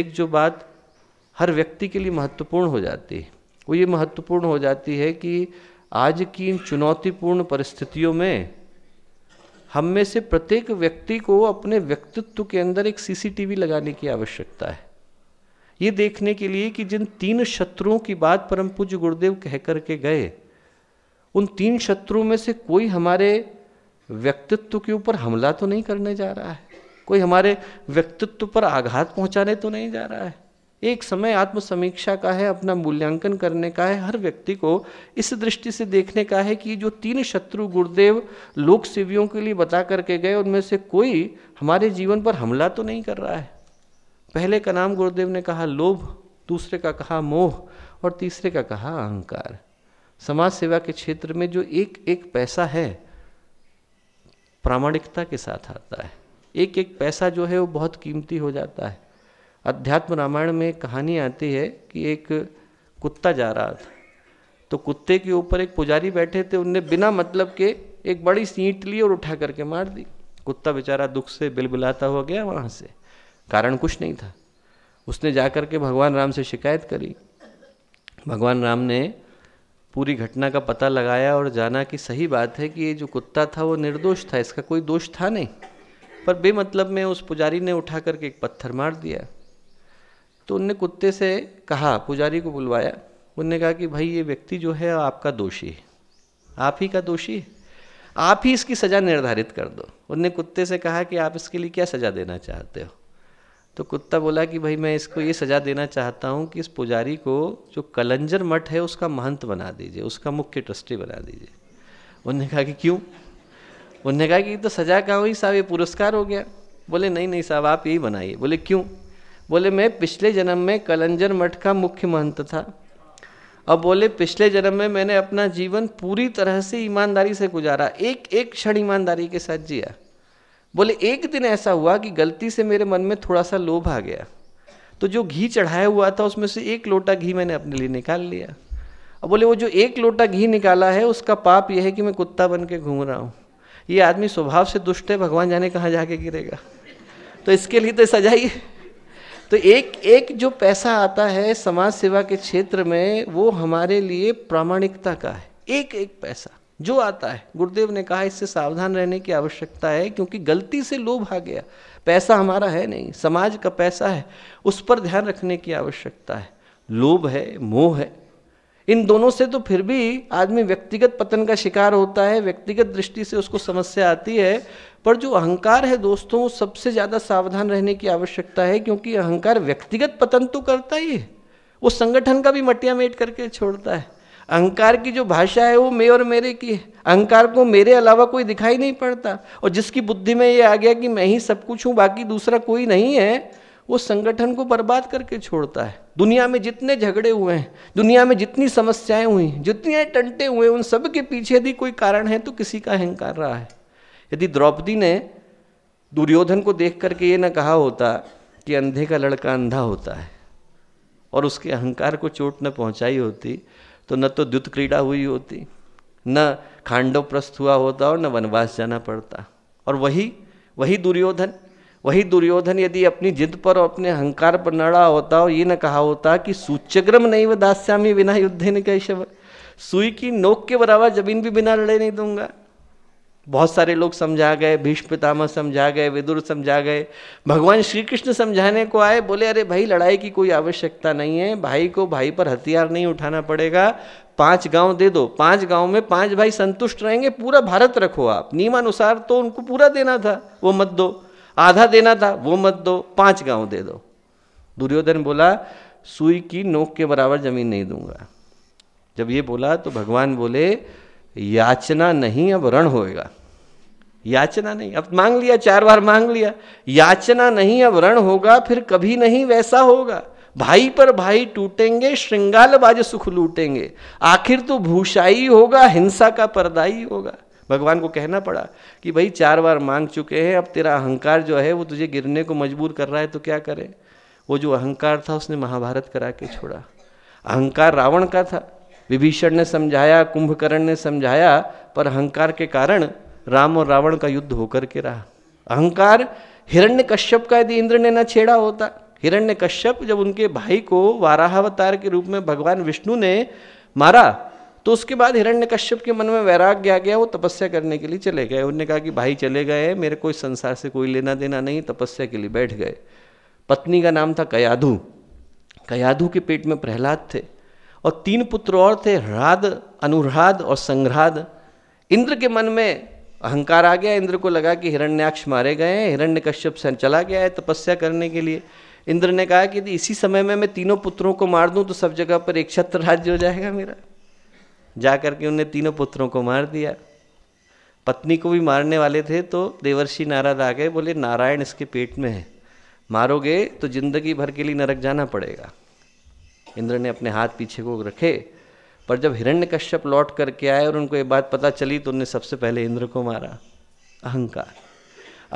एक जो बात हर व्यक्ति के लिए महत्वपूर्ण हो जाती है वो ये महत्वपूर्ण हो जाती है कि आज की इन चुनौतीपूर्ण परिस्थितियों में हम में से प्रत्येक व्यक्ति को अपने व्यक्तित्व के अंदर एक सीसीटीवी लगाने की आवश्यकता है ये देखने के लिए कि जिन तीन शत्रुओं की बात परम पूज्य गुरुदेव कह कर के गए उन तीन शत्रुओं में से कोई हमारे व्यक्तित्व के ऊपर हमला तो नहीं करने जा रहा है कोई हमारे व्यक्तित्व पर आघात पहुंचाने तो नहीं जा रहा है एक समय आत्म समीक्षा का है अपना मूल्यांकन करने का है हर व्यक्ति को इस दृष्टि से देखने का है कि जो तीन शत्रु गुरुदेव लोक सेवियों के लिए बता करके गए उनमें से कोई हमारे जीवन पर हमला तो नहीं कर रहा है पहले का नाम गुरुदेव ने कहा लोभ दूसरे का कहा मोह और तीसरे का कहा अहंकार समाज सेवा के क्षेत्र में जो एक एक पैसा है प्रामाणिकता के साथ आता है एक एक पैसा जो है वो बहुत कीमती हो जाता है अध्यात्म रामायण में कहानी आती है कि एक कुत्ता जा रहा था तो कुत्ते के ऊपर एक पुजारी बैठे थे उनने बिना मतलब के एक बड़ी सीट ली और उठा करके मार दी कुत्ता बेचारा दुख से बिलबिलाता हुआ गया वहाँ से कारण कुछ नहीं था उसने जा कर के भगवान राम से शिकायत करी भगवान राम ने पूरी घटना का पता लगाया और जाना कि सही बात है कि ये जो कुत्ता था वो निर्दोष था इसका कोई दोष था नहीं पर बेमतलब में उस पुजारी ने उठा करके एक पत्थर मार दिया तो उनने कुत्ते से कहा पुजारी को बुलवाया उनने कहा कि भाई ये व्यक्ति जो है आपका दोषी है आप ही का दोषी है आप ही इसकी सज़ा निर्धारित कर दो उनने कुत्ते से कहा कि आप इसके लिए क्या सज़ा देना चाहते हो तो कुत्ता बोला कि भाई मैं इसको ये सज़ा देना चाहता हूँ कि इस पुजारी को जो कलंजर मठ है उसका महंत बना दीजिए उसका मुख्य ट्रस्टी बना दीजिए उनने कहा कि क्यों उन्होंने कहा कि तो सजा कहाँ हुई साहब ये पुरस्कार हो गया बोले नहीं नहीं साहब आप यही बनाइए बोले क्यों बोले मैं पिछले जन्म में कलंजर मठ का मुख्य महंत था अब बोले पिछले जन्म में मैंने अपना जीवन पूरी तरह से ईमानदारी से गुजारा एक एक क्षण ईमानदारी के साथ जिया बोले एक दिन ऐसा हुआ कि गलती से मेरे मन में थोड़ा सा लोभ आ गया तो जो घी चढ़ाया हुआ था उसमें से एक लोटा घी मैंने अपने लिए निकाल लिया अब बोले वो जो एक लोटा घी निकाला है उसका पाप यह है कि मैं कुत्ता बन के घूम रहा हूँ ये आदमी स्वभाव से दुष्ट है भगवान जाने कहाँ जाके गिरेगा तो इसके लिए तो सजाइए तो एक एक जो पैसा आता है समाज सेवा के क्षेत्र में वो हमारे लिए प्रामाणिकता का है एक एक पैसा जो आता है गुरुदेव ने कहा इससे सावधान रहने की आवश्यकता है क्योंकि गलती से लोभ आ गया पैसा हमारा है नहीं समाज का पैसा है उस पर ध्यान रखने की आवश्यकता है लोभ है मोह है इन दोनों से तो फिर भी आदमी व्यक्तिगत पतन का शिकार होता है व्यक्तिगत दृष्टि से उसको समस्या आती है पर जो अहंकार है दोस्तों सबसे ज़्यादा सावधान रहने की आवश्यकता है क्योंकि अहंकार व्यक्तिगत पतन तो करता ही है वो संगठन का भी मटिया मेट करके छोड़ता है अहंकार की जो भाषा है वो मे और मेरे की है अहंकार को मेरे अलावा कोई दिखाई नहीं पड़ता और जिसकी बुद्धि में ये आ गया कि मैं ही सब कुछ हूँ बाकी दूसरा कोई नहीं है वो संगठन को बर्बाद करके छोड़ता है दुनिया में जितने झगड़े हुए हैं दुनिया में जितनी समस्याएं हुई जितने टंटे हुए उन सब के पीछे यदि कोई कारण है तो किसी का अहंकार रहा है यदि द्रौपदी ने दुर्योधन को देख करके ये ना कहा होता कि अंधे का लड़का अंधा होता है और उसके अहंकार को चोट न पहुंचाई होती तो न तो द्युत क्रीड़ा हुई होती न खांडव प्रस्थ हुआ होता और न वनवास जाना पड़ता और वही वही दुर्योधन वही दुर्योधन यदि अपनी जिद पर और अपने अहंकार पर नड़ा होता और ये न कहा होता कि सूच्यग्रम नहीं व दास्यामी बिना युद्ध ने कैशव सुई की नोक के बराबर जमीन भी बिना लड़े नहीं दूंगा बहुत सारे लोग समझा गए भीष्म पितामह समझा गए विदुर समझा गए भगवान श्री कृष्ण समझाने को आए बोले अरे भाई लड़ाई की कोई आवश्यकता नहीं है भाई को भाई पर हथियार नहीं उठाना पड़ेगा पांच गांव दे दो पांच गांव में पांच भाई संतुष्ट रहेंगे पूरा भारत रखो आप नियमानुसार तो उनको पूरा देना था वो मत दो आधा देना था वो मत दो पांच गांव दे दो दुर्योधन बोला सुई की नोक के बराबर जमीन नहीं दूंगा जब ये बोला तो भगवान बोले याचना नहीं अब रण होएगा याचना नहीं अब मांग लिया चार बार मांग लिया याचना नहीं अब रण होगा फिर कभी नहीं वैसा होगा भाई पर भाई टूटेंगे श्रृंगाल बाज सुख लूटेंगे आखिर तो भूषाई होगा हिंसा का पर्दाई होगा भगवान को कहना पड़ा कि भाई चार बार मांग चुके हैं अब तेरा अहंकार जो है वो तुझे गिरने को मजबूर कर रहा है तो क्या करें वो जो अहंकार था उसने महाभारत करा के छोड़ा अहंकार रावण का था विभीषण ने समझाया कुंभकर्ण ने समझाया पर अहंकार के कारण राम और रावण का युद्ध होकर के रहा अहंकार हिरण्य कश्यप का यदि इंद्र ने न छेड़ा होता हिरण्य कश्यप जब उनके भाई को वाराहावतार के रूप में भगवान विष्णु ने मारा तो उसके बाद हिरण्य कश्यप के मन में वैराग्य आ गया वो तपस्या करने के लिए चले गए उन्होंने कहा कि भाई चले गए मेरे कोई संसार से कोई लेना देना नहीं तपस्या के लिए बैठ गए पत्नी का नाम था कयाधु कयाधु के पेट में प्रहलाद थे और तीन पुत्र और थे ह्राद अनुराध और संघ्राद इंद्र के मन में अहंकार आ गया इंद्र को लगा कि हिरण्याक्ष मारे गए हैं हिरण्यकश्यप से चला गया है तपस्या करने के लिए इंद्र ने कहा कि इसी समय में मैं तीनों पुत्रों को मार दूं तो सब जगह पर एक छत्र राज्य हो जाएगा मेरा जा करके उनने तीनों पुत्रों को मार दिया पत्नी को भी मारने वाले थे तो देवर्षि नारद आ गए बोले नारायण इसके पेट में है मारोगे तो जिंदगी भर के लिए नरक जाना पड़ेगा इंद्र ने अपने हाथ पीछे को रखे पर जब हिरण्य कश्यप लौट करके आए और उनको ये बात पता चली तो उनने सबसे पहले इंद्र को मारा अहंकार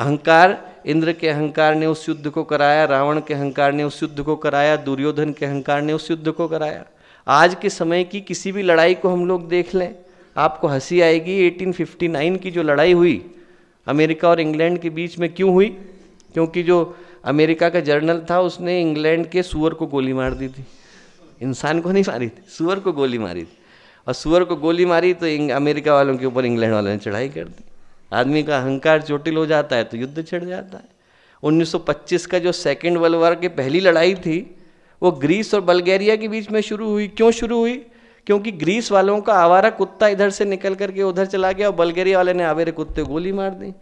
अहंकार इंद्र के अहंकार ने उस युद्ध को कराया रावण के अहंकार ने उस युद्ध को कराया दुर्योधन के अहंकार ने उस युद्ध को कराया आज के समय की किसी भी लड़ाई को हम लोग देख लें आपको हंसी आएगी 1859 की जो लड़ाई हुई अमेरिका और इंग्लैंड के बीच में क्यों हुई क्योंकि जो अमेरिका का जर्नल था उसने इंग्लैंड के सुअर को गोली मार दी थी इंसान को नहीं मारी थी सुअर को गोली मारी थी और सुअर को गोली मारी तो अमेरिका वालों के ऊपर इंग्लैंड वालों ने चढ़ाई कर दी आदमी का अहंकार चोटिल हो जाता है तो युद्ध छिड़ जाता है 1925 का जो सेकेंड वर्ल्ड वॉर की पहली लड़ाई थी वो ग्रीस और बल्गेरिया के बीच में शुरू हुई क्यों शुरू हुई क्योंकि ग्रीस वालों का आवारा कुत्ता इधर से निकल करके उधर चला गया और बल्गेरिया वाले ने आवेरे कुत्ते गोली मार दी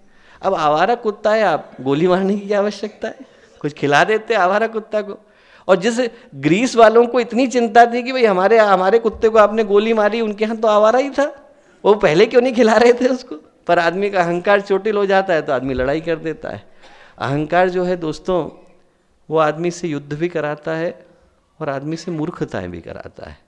अब आवारा कुत्ता है आप गोली मारने की क्या आवश्यकता है कुछ खिला देते आवारा कुत्ता को और जिस ग्रीस वालों को इतनी चिंता थी कि भाई हमारे हमारे कुत्ते को आपने गोली मारी उनके यहाँ तो आवारा ही था वो पहले क्यों नहीं खिला रहे थे उसको पर आदमी का अहंकार चोटिल हो जाता है तो आदमी लड़ाई कर देता है अहंकार जो है दोस्तों वो आदमी से युद्ध भी कराता है और आदमी से मूर्खताएं भी कराता है